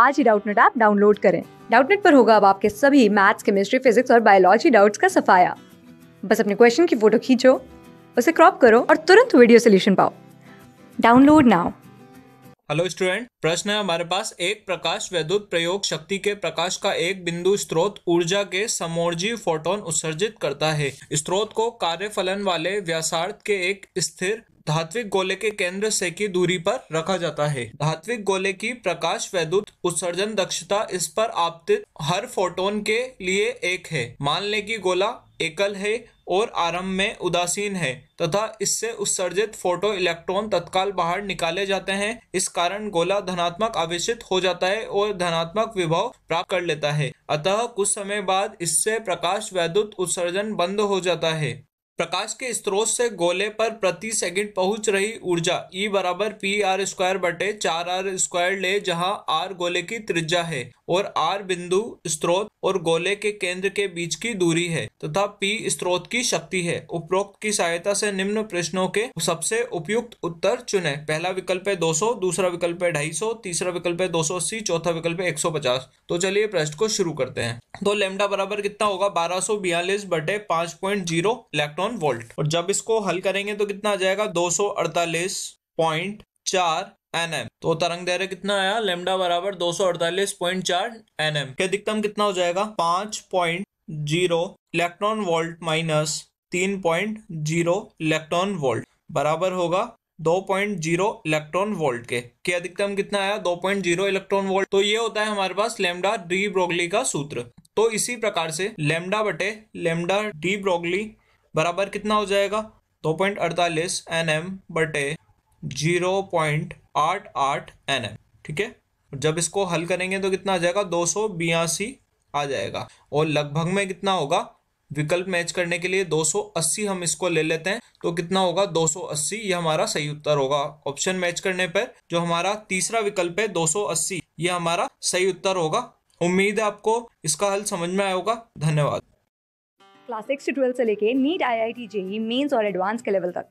आज ही Doubtnut app download करें डाउटनेट पर होगा अब आपके सभी मैथ्स केमिस्ट्री फिजिक्स और बायोलॉजी डाउट्स का सफाया बस अपने क्वेश्चन की फोटो खींचो उसे क्रॉप करो और तुरंत वीडियो सोल्यूशन पाओ डाउनलोड नाउ हेलो स्टूडेंट प्रश्न है हमारे पास एक प्रकाश वैद्युत प्रयोग शक्ति के प्रकाश का एक बिंदु स्त्रोत ऊर्जा के समोर्जी फोटोन उत्सर्जित करता है स्त्रोत को कार्य फलन वाले व्यासार्थ के एक स्थिर धात्विक गोले के केंद्र से की दूरी पर रखा जाता है धात्विक गोले की प्रकाश वैद्युत उत्सर्जन दक्षता इस पर आपतित हर फोटोन के लिए एक है मान लें कि गोला एकल है और आरंभ में उदासीन है तथा इससे उत्सर्जित फोटो इलेक्ट्रॉन तत्काल बाहर निकाले जाते हैं इस कारण गोला धनात्मक आवेशित हो जाता है और धनात्मक विभव प्राप्त कर लेता है अतः कुछ समय बाद इससे प्रकाश वैद्युत उत्सर्जन बंद हो जाता है प्रकाश के स्त्रोत से गोले पर प्रति सेकंड पहुंच रही ऊर्जा E बराबर पी आर स्क्वायर बटे चार आर स्क्वायर ले जहां आर गोले की त्रिज्या है और आर बिंदु स्त्रोत और गोले के केंद्र के बीच की दूरी है तथा पी स्त्रोत की शक्ति है उपरोक्त की सहायता से निम्न प्रश्नों के सबसे उपयुक्त उत्तर चुने पहला विकल्प है 200 दूसरा विकल्प है ढाई तीसरा विकल्प है 280 चौथा विकल्प है एक तो चलिए प्रश्न को शुरू करते हैं तो लेमडा बराबर कितना होगा बारह सौ बटे पांच पॉइंट जीरो इलेक्ट्रॉन वोल्ट और जब इसको हल करेंगे तो कितना आ जाएगा दो सौ अड़तालीस पॉइंट चार एन एम तो तरंग दैर्य कितना आया लेमडा बराबर दो सौ अड़तालीस पॉइंट चार एन एम के अधिकतम कितना हो जाएगा पांच point zero electron volt minus तीन पॉइंट जीरो इलेक्ट्रॉन वोल्ट बराबर होगा दो पॉइंट जीरो इलेक्ट्रॉन वोल्ट के के अधिकतम कितना आया दो पॉइंट जीरो इलेक्ट्रॉन वोल्ट तो ये होता है हमारे पास लेमडा डी ब्रोगली का सूत्र तो इसी प्रकार से लेमडा बटे लेमडा डी ब्रोगली बराबर कितना हो जाएगा दो पॉइंट अड़तालीस एन एम बटे जीरो पॉइंट आठ आठ एन एम ठीक है जब इसको हल करेंगे तो कितना आ जाएगा दो सौ बयासी आ जाएगा और लगभग में कितना होगा विकल्प मैच करने के लिए 280 हम इसको ले लेते हैं तो कितना होगा 280 ये हमारा सही उत्तर होगा ऑप्शन मैच करने पर जो हमारा तीसरा विकल्प है 280 ये हमारा सही उत्तर होगा उम्मीद है आपको इसका हल समझ में आया होगा धन्यवाद क्लास सिक्स से से लेके NEET IIT JEE mains और एडवांस के लेवल तक